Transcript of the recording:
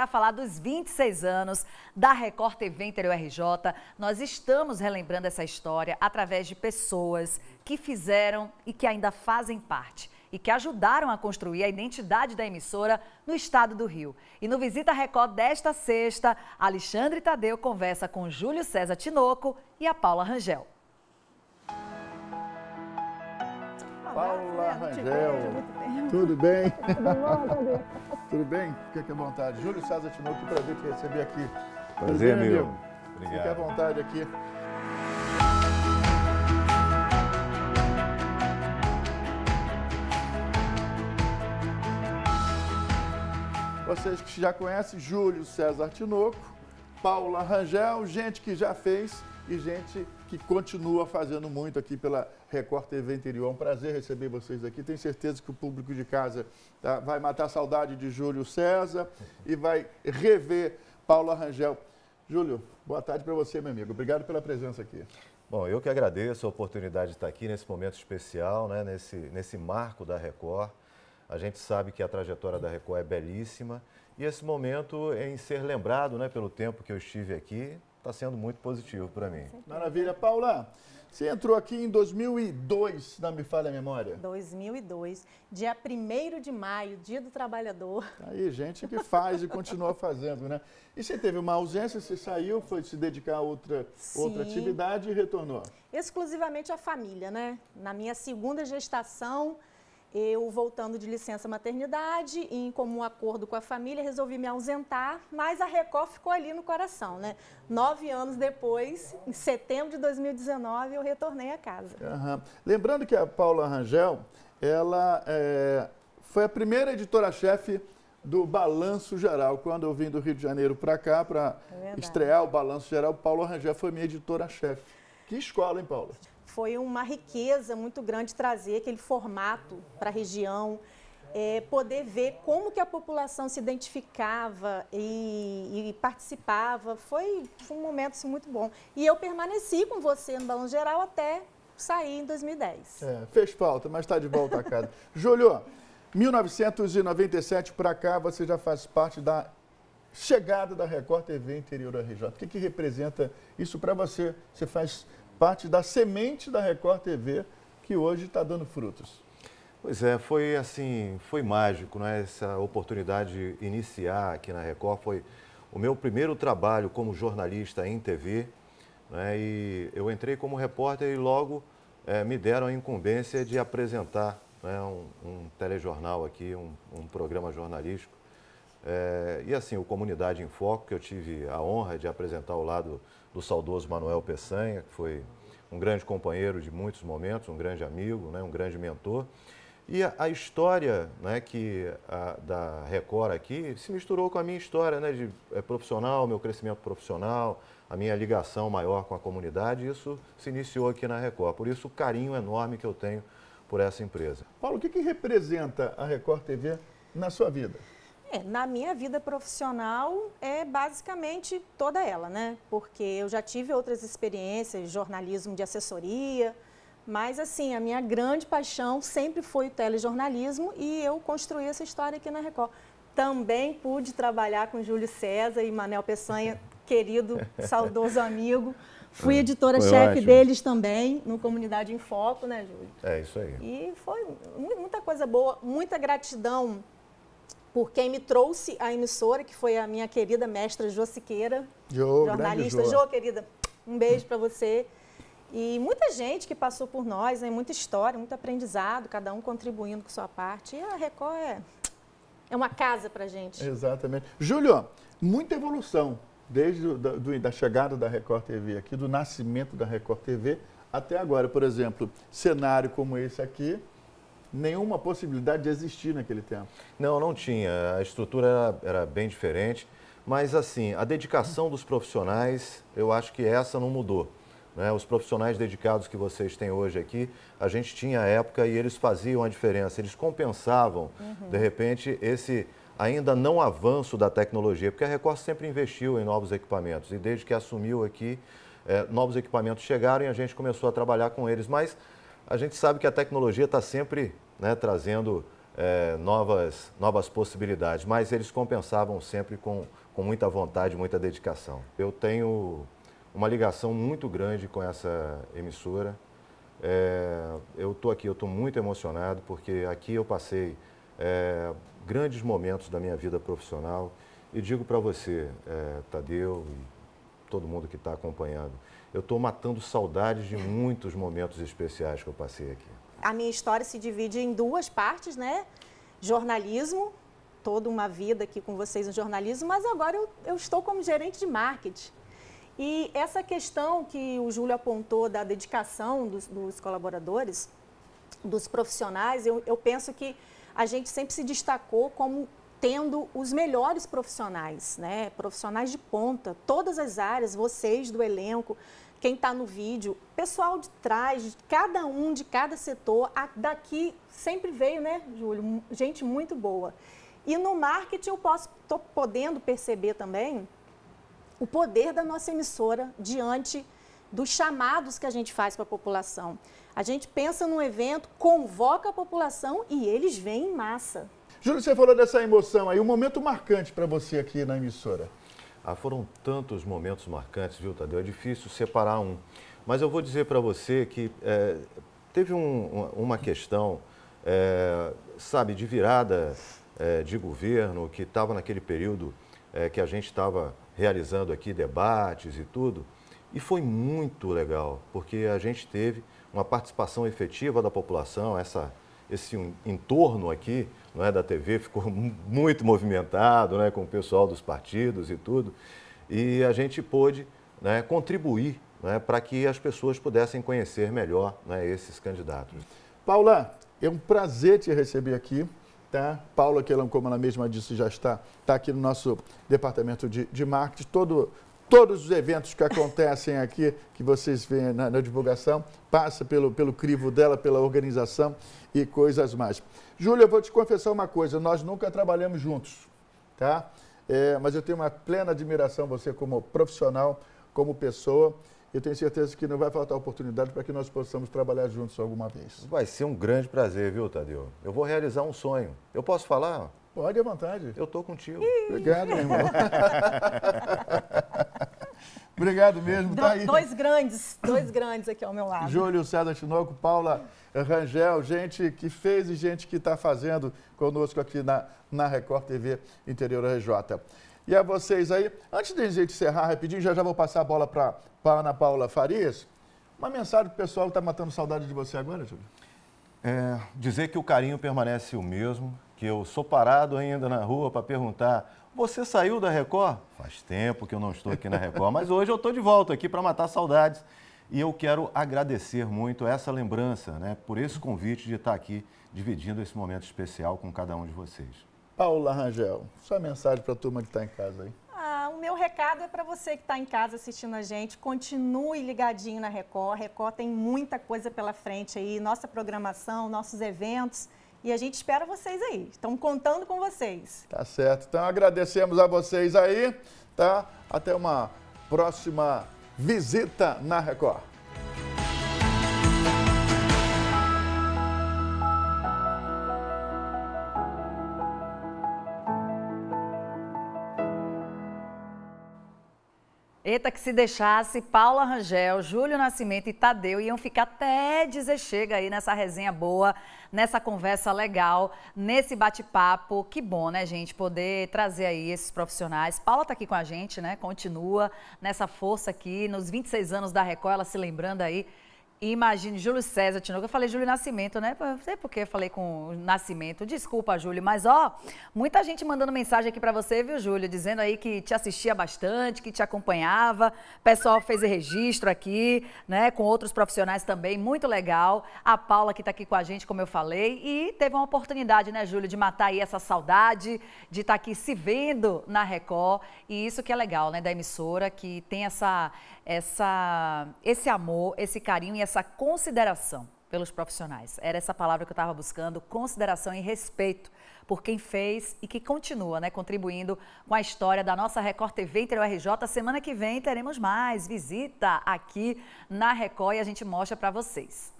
para falar dos 26 anos da Record TV Interior RJ. Nós estamos relembrando essa história através de pessoas que fizeram e que ainda fazem parte e que ajudaram a construir a identidade da emissora no estado do Rio. E no Visita Record desta sexta, Alexandre Tadeu conversa com Júlio César Tinoco e a Paula Rangel. Paula Rangel. Tudo bem? Tudo bem? Fica aqui à vontade. Júlio César Tinoco, que prazer te receber aqui. Prazer, bem, meu. Obrigado. Fique à vontade aqui. Vocês que já conhecem Júlio César Tinoco, Paula Rangel, gente que já fez e gente que continua fazendo muito aqui pela Record TV Interior. É um prazer receber vocês aqui. Tenho certeza que o público de casa tá, vai matar a saudade de Júlio César e vai rever Paulo Arrangel. Júlio, boa tarde para você, meu amigo. Obrigado pela presença aqui. Bom, eu que agradeço a oportunidade de estar aqui nesse momento especial, né, nesse, nesse marco da Record. A gente sabe que a trajetória da Record é belíssima e esse momento em ser lembrado né, pelo tempo que eu estive aqui está sendo muito positivo para mim. Maravilha. Paula, você entrou aqui em 2002, não me falha a memória. 2002, dia 1 de maio, dia do trabalhador. Tá aí, gente que faz e continua fazendo, né? E você teve uma ausência, você saiu, foi se dedicar a outra, outra atividade e retornou? Exclusivamente à família, né? Na minha segunda gestação, eu, voltando de licença maternidade, e em comum acordo com a família, resolvi me ausentar, mas a Record ficou ali no coração, né? Nove anos depois, em setembro de 2019, eu retornei à casa. Uhum. Lembrando que a Paula Rangel, ela é, foi a primeira editora-chefe do Balanço Geral. Quando eu vim do Rio de Janeiro para cá, para é estrear o Balanço Geral, Paula Rangel foi minha editora-chefe. Que escola, hein, Paula? foi uma riqueza muito grande trazer aquele formato para a região, é, poder ver como que a população se identificava e, e participava. Foi, foi, um momento assim, muito bom. E eu permaneci com você no Balão Geral até sair em 2010. É, fez falta, mas está de volta a casa. Júlio, 1997 para cá, você já faz parte da chegada da Record TV Interior da RJ. O que, que representa isso para você? Você faz parte da semente da Record TV que hoje está dando frutos. Pois é, foi assim, foi mágico, né? Essa oportunidade de iniciar aqui na Record foi o meu primeiro trabalho como jornalista em TV, né? E eu entrei como repórter e logo é, me deram a incumbência de apresentar né? um, um telejornal aqui, um, um programa jornalístico é, e assim, o Comunidade em Foco, que eu tive a honra de apresentar ao lado do saudoso Manuel Peçanha, que foi um grande companheiro de muitos momentos, um grande amigo, né, um grande mentor. E a, a história né, que a, da Record aqui se misturou com a minha história né, de é, profissional, meu crescimento profissional, a minha ligação maior com a comunidade, isso se iniciou aqui na Record. Por isso, o carinho enorme que eu tenho por essa empresa. Paulo, o que, que representa a Record TV na sua vida? É, na minha vida profissional é basicamente toda ela, né? Porque eu já tive outras experiências, jornalismo de assessoria, mas assim, a minha grande paixão sempre foi o telejornalismo e eu construí essa história aqui na Record. Também pude trabalhar com Júlio César e Manel Peçanha, querido, saudoso amigo. Fui editora-chefe deles também, no Comunidade em Foco, né, Júlio? É isso aí. E foi muita coisa boa, muita gratidão por quem me trouxe à emissora, que foi a minha querida mestra Jô Siqueira, Jô, jornalista. Jô. querida, um beijo para você. E muita gente que passou por nós, né? muita história, muito aprendizado, cada um contribuindo com sua parte. E a Record é, é uma casa para gente. Exatamente. Júlio, muita evolução desde da, do, da chegada da Record TV aqui, do nascimento da Record TV até agora. Por exemplo, cenário como esse aqui, nenhuma possibilidade de existir naquele tempo. Não, não tinha. A estrutura era, era bem diferente. Mas, assim, a dedicação dos profissionais, eu acho que essa não mudou. Né? Os profissionais dedicados que vocês têm hoje aqui, a gente tinha época e eles faziam a diferença, eles compensavam, uhum. de repente, esse ainda não avanço da tecnologia, porque a Record sempre investiu em novos equipamentos e desde que assumiu aqui, eh, novos equipamentos chegaram e a gente começou a trabalhar com eles, mas a gente sabe que a tecnologia está sempre né, trazendo é, novas, novas possibilidades, mas eles compensavam sempre com, com muita vontade, muita dedicação. Eu tenho uma ligação muito grande com essa emissora. É, eu estou aqui, eu estou muito emocionado, porque aqui eu passei é, grandes momentos da minha vida profissional. E digo para você, é, Tadeu todo mundo que está acompanhando. Eu estou matando saudades de muitos momentos especiais que eu passei aqui. A minha história se divide em duas partes, né? Jornalismo, toda uma vida aqui com vocês no jornalismo, mas agora eu, eu estou como gerente de marketing. E essa questão que o Júlio apontou da dedicação dos, dos colaboradores, dos profissionais, eu, eu penso que a gente sempre se destacou como tendo os melhores profissionais, né? profissionais de ponta, todas as áreas, vocês do elenco, quem está no vídeo, pessoal de trás, de cada um, de cada setor, daqui sempre veio, né, Júlio, gente muito boa. E no marketing eu posso, estou podendo perceber também o poder da nossa emissora diante dos chamados que a gente faz para a população. A gente pensa num evento, convoca a população e eles vêm em massa. Júlio, você falou dessa emoção aí, um momento marcante para você aqui na emissora. Ah, foram tantos momentos marcantes, viu, Tadeu? É difícil separar um. Mas eu vou dizer para você que é, teve um, uma questão, é, sabe, de virada é, de governo que estava naquele período é, que a gente estava realizando aqui debates e tudo. E foi muito legal, porque a gente teve uma participação efetiva da população, essa, esse entorno aqui não é, da TV ficou muito movimentado, né, com o pessoal dos partidos e tudo, e a gente pôde né, contribuir né, para que as pessoas pudessem conhecer melhor né, esses candidatos. Paula, é um prazer te receber aqui. Tá? Paula, que como ela mesma disse, já está, está aqui no nosso departamento de, de marketing. Todo todos os eventos que acontecem aqui, que vocês veem na, na, divulgação, passa pelo, pelo crivo dela, pela organização e coisas mais. Júlia, eu vou te confessar uma coisa, nós nunca trabalhamos juntos, tá? É, mas eu tenho uma plena admiração você como profissional, como pessoa. Eu tenho certeza que não vai faltar oportunidade para que nós possamos trabalhar juntos alguma vez. Vai ser um grande prazer, viu, Tadeu? Eu vou realizar um sonho. Eu posso falar? Pode à vontade. Eu tô contigo. Obrigado, meu irmão. Obrigado mesmo, Do, tá aí. Dois grandes, dois grandes aqui ao meu lado. Júlio César Chinoco, Paula Rangel, gente que fez e gente que está fazendo conosco aqui na, na Record TV Interior RJ. E a vocês aí, antes de a gente encerrar rapidinho, já já vou passar a bola para Ana Paula Farias. Uma mensagem pro pessoal que está matando saudade de você agora, Júlio. É, dizer que o carinho permanece o mesmo, que eu sou parado ainda na rua para perguntar: você saiu da Record? Faz tempo que eu não estou aqui na Record, mas hoje eu estou de volta aqui para matar saudades. E eu quero agradecer muito essa lembrança, né, por esse convite de estar aqui dividindo esse momento especial com cada um de vocês. Paula Rangel, sua mensagem para a turma que está em casa aí. Ah, o meu recado é para você que está em casa assistindo a gente. Continue ligadinho na Record. A Record tem muita coisa pela frente aí. Nossa programação, nossos eventos e a gente espera vocês aí. Estamos contando com vocês. Tá certo. Então agradecemos a vocês aí, tá? Até uma próxima visita na Record. Eita, que se deixasse, Paula Rangel, Júlio Nascimento e Tadeu iam ficar até dizer chega aí nessa resenha boa, nessa conversa legal, nesse bate-papo. Que bom, né, gente, poder trazer aí esses profissionais. Paula tá aqui com a gente, né, continua nessa força aqui, nos 26 anos da Record, ela se lembrando aí Imagine, Júlio César Tinoco, eu falei Júlio Nascimento, né? Não sei porque eu falei com Nascimento. Desculpa, Júlio, mas ó, muita gente mandando mensagem aqui para você, viu, Júlio? Dizendo aí que te assistia bastante, que te acompanhava. O pessoal fez registro aqui, né? Com outros profissionais também, muito legal. A Paula que tá aqui com a gente, como eu falei. E teve uma oportunidade, né, Júlio, de matar aí essa saudade, de estar tá aqui se vendo na Record. E isso que é legal, né, da emissora, que tem essa essa, esse amor, esse carinho e essa consideração pelos profissionais. Era essa palavra que eu estava buscando, consideração e respeito por quem fez e que continua, né, contribuindo com a história da nossa Record TV Inter RJ. Semana que vem teremos mais visita aqui na Record e a gente mostra para vocês.